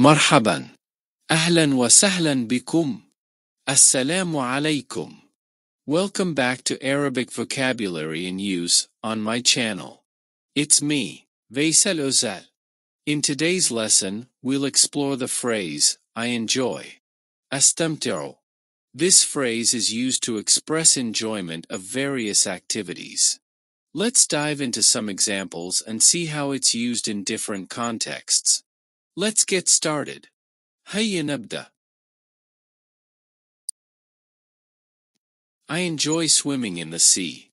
مرحبا اهلا وسهلا بكم السلام عليكم Welcome back to Arabic vocabulary in use on my channel. It's me, Veysel Özel. In today's lesson, we'll explore the phrase I enjoy. Astamtero. This phrase is used to express enjoyment of various activities. Let's dive into some examples and see how it's used in different contexts. Let's get started. هيا نبدأ. I enjoy swimming in the sea.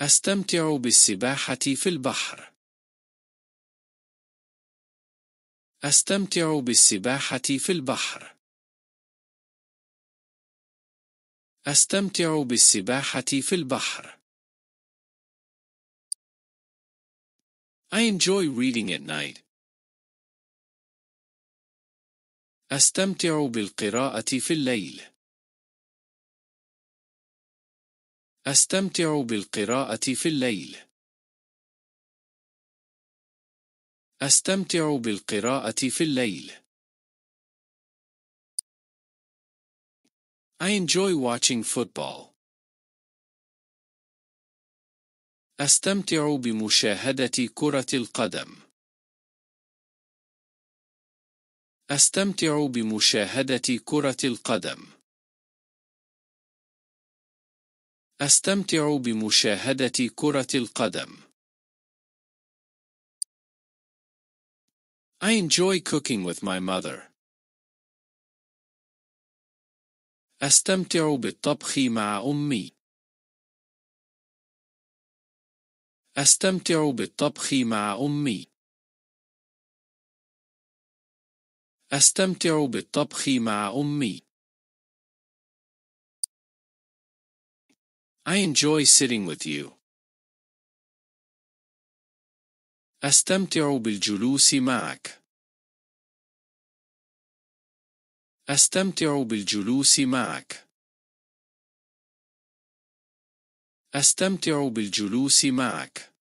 أستمتع بالسباحة في البحر. أستمتع بالسباحة في البحر. أستمتع بالسباحة في البحر. I enjoy reading at night. أستمتع بالقراءة في الليل. أستمتع بالقراءة في الليل. أستمتع بالقراءة في الليل. I enjoy watching football. أستمتع بمشاهدة كرة القدم. أستمتع بمشاهدة كرة القدم. أستمتع بمشاهدة كرة القدم. I enjoy cooking with my mother. أستمتع بالطبخ مع أمي. أستمتع بالطبخ مع أمي. أستمتع بالطبخ مع أمي. I enjoy sitting with you. أستمتع بالجلوس معك. أستمتع بالجلوس معك. أستمتع بالجلوس معك.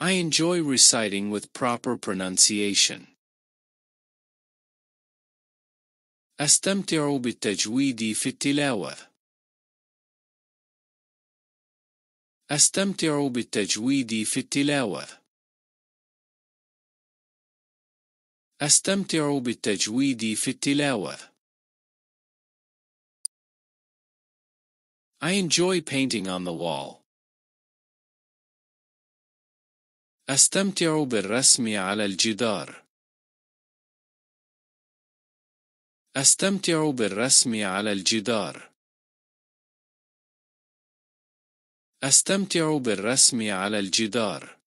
I enjoy reciting with proper pronunciation. أستمتع بالتجويد في التلاوة. أستمتع بالتجويد في التلاوة. أستمتع بالتجويد في التلاوة. I enjoy painting on the wall. أستمتع بالرسم على الجدار. أستمتع بالرسم على الجدار. أستمتع بالرسم على الجدار.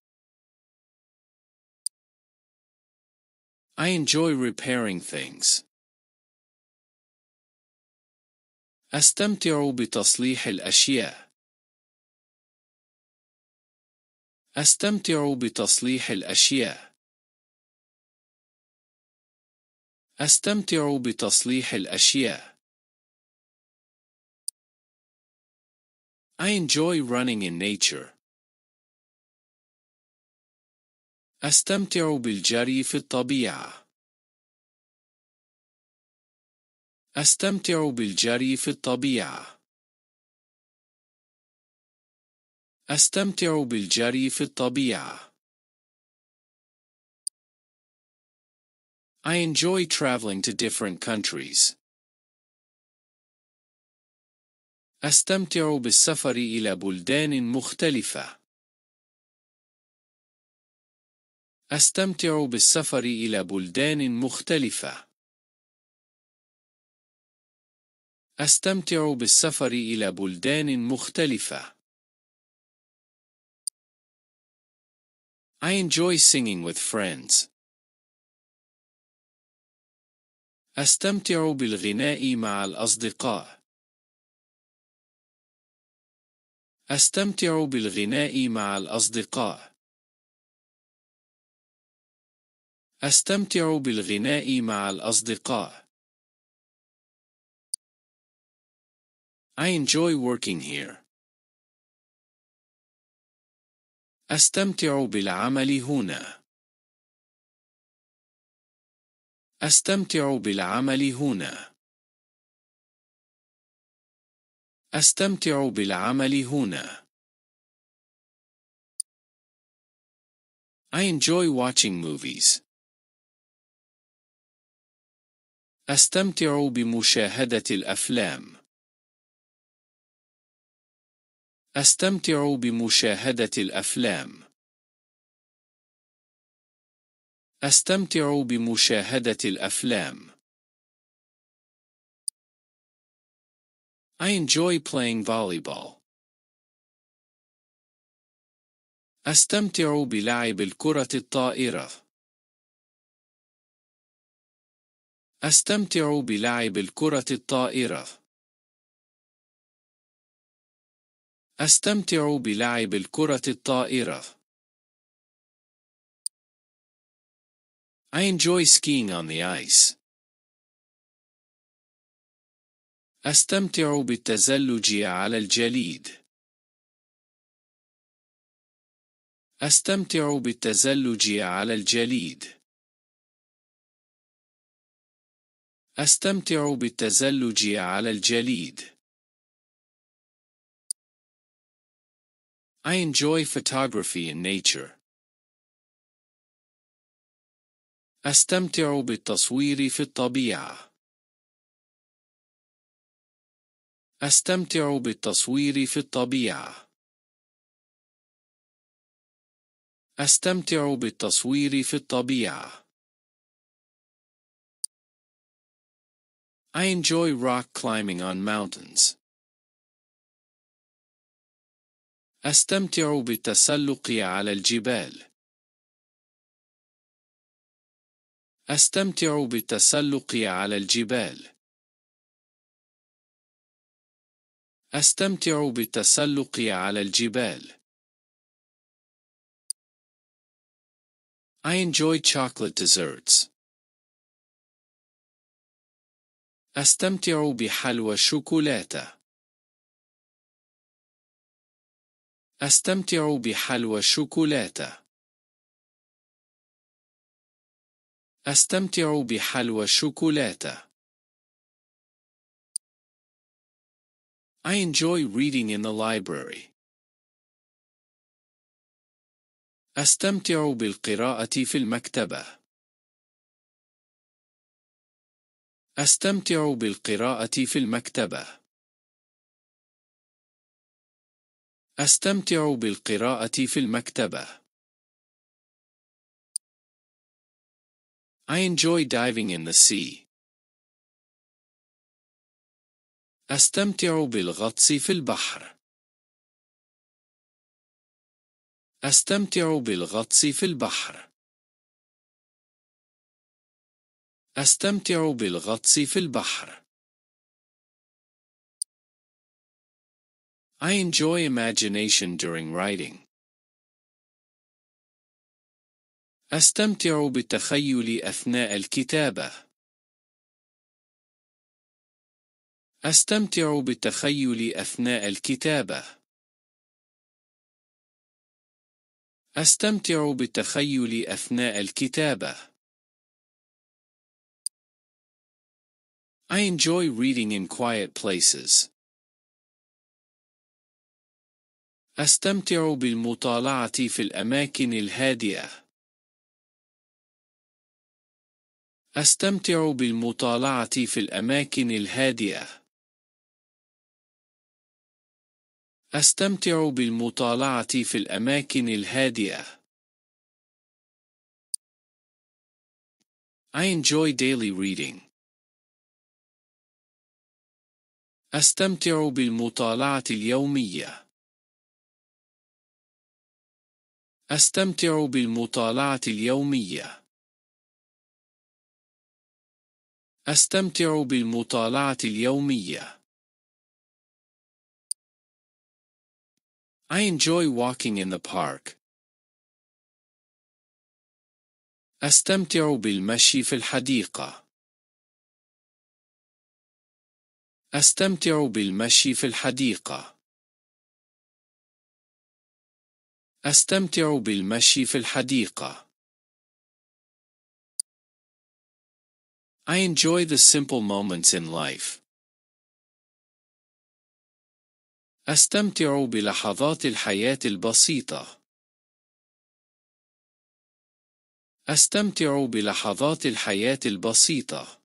I enjoy repairing things. أستمتع بتصليح الأشياء. أستمتع بتصليح الأشياء. أستمتع بتصليح الأشياء. I enjoy running in nature. أستمتع بالجري في الطبيعة. أستمتع بالجري في الطبيعة. أستمتع بالجري في الطبيعة. I enjoy traveling to different countries. أستمتع بالسفر إلى بلدان مختلفة. أستمتع بالسفر إلى بلدان مختلفة. أستمتع بالسفر إلى بلدان مختلفة. I enjoy singing with friends. أستمتع بالغناء مع الأصدقاء. أستمتع بالغناء مع الأصدقاء. أستمتع بالغناء مع الأصدقاء. I enjoy working here. أستمتع بالعمل هنا. أستمتع بالعمل هنا. أستمتع بالعمل هنا. I enjoy watching movies. أستمتع بمشاهدة الأفلام. أستمتع بمشاهدة الأفلام. أستمتع بمشاهدة الأفلام. I enjoy playing volleyball. أستمتع بلعب الكرة الطائرة. أستمتع بلعب الكرة الطائرة. أستمتع بلعب الكرة الطائرة. I enjoy skiing on the ice. أستمتع بالتزلج على الجليد. أستمتع بالتزلج على الجليد. أستمتع بالتزلج على الجليد. I enjoy photography in nature. أستمتع بالتصوير في الطبيعة. أستمتع بالتصوير في الطبيعة. أستمتع بالتصوير في الطبيعة. I enjoy rock climbing on mountains. أستمتع بالتسلق على الجبال. أستمتع بالتسلق على الجبال. أستمتع بالتسلق على الجبال. I enjoy chocolate desserts. أستمتع بحلوى الشوكولاتة. أستمتع بحلوى الشوكولاتة. أستمتع بحلوى الشوكولاتة. I enjoy reading in the library. أستمتع بالقراءة في المكتبة. أستمتع بالقراءة في المكتبة. أستمتع بالقراءة في المكتبة. I enjoy diving in the sea. أستمتع بالغطس في البحر. أستمتع بالغطس في البحر. أستمتع بالغطس في البحر. I enjoy imagination during writing. أستمتع بالتخيل أثناء الكتابة. أستمتع بالتخيل أثناء الكتابة. أستمتع بالتخيل أثناء الكتابة. I enjoy reading in quiet places. أستمتع بالمطالعة في الأماكن الهادئة. أستمتع بالمطالعة في الأماكن الهادئة. أستمتع بالمطالعة في الأماكن الهادئة. I enjoy daily reading. أستمتع بالمطالعة اليومية. أستمتع بالمطالعة اليومية. أستمتع بالمطالعة اليومية. I enjoy walking in the park. أستمتع بالمشي في الحديقة. أستمتع بالمشي في الحديقة. أستمتع بالمشي في الحديقة. I enjoy the simple moments in life. أستمتع بلحظات الحياة البسيطة. أستمتع بلحظات الحياة البسيطة.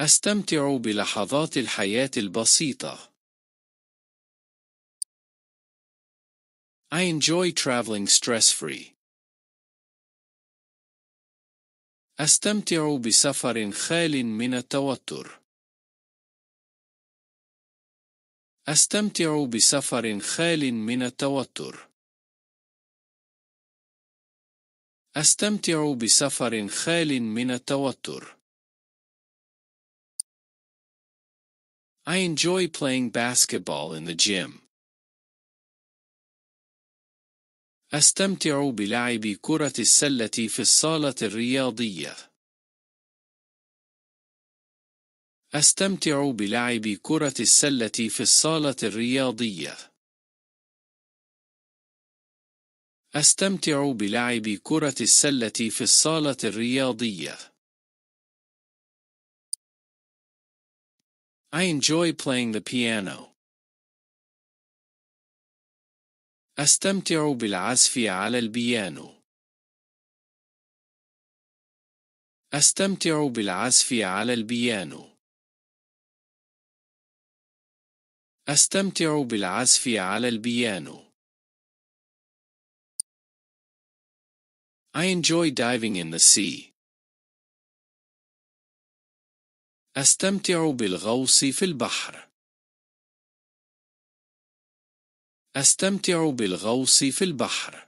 أستمتع بلحظات الحياة البسيطة. I enjoy traveling stress-free. أستمتع بسفر خال من التوتر. أستمتع بسفر خال من التوتر. أستمتع بسفر خال من التوتر. I enjoy playing basketball in the gym. أستمتع بلعب كرة السلة في الصالة الرياضية. أستمتع بلعب كرة السلة في الصالة الرياضية. أستمتع بلعب كرة السلة في الصالة الرياضية. I enjoy playing the piano. أستمتع بالعزف على البيانو. أستمتع بالعزف على البيانو. أستمتع بالعزف على البيانو. I enjoy diving in the sea. أستمتع بالغوص في البحر. أستمتع بالغوص في البحر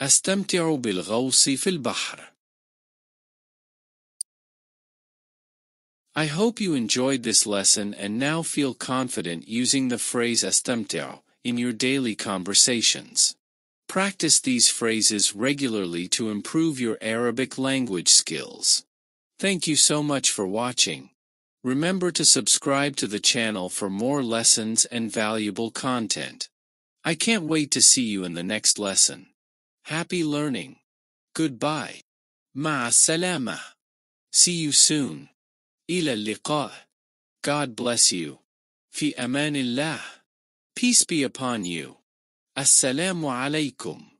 أستمتع بالغوص في البحر I hope you enjoyed this lesson and now feel confident using the phrase "استمتع" in your daily conversations. Practice these phrases regularly to improve your Arabic language skills. Thank you so much for watching. Remember to subscribe to the channel for more lessons and valuable content. I can't wait to see you in the next lesson. Happy learning. Goodbye. Ma salama. See you soon. Ila liqa. God bless you. Fi amanillah. Peace be upon you. Assalamu alaikum.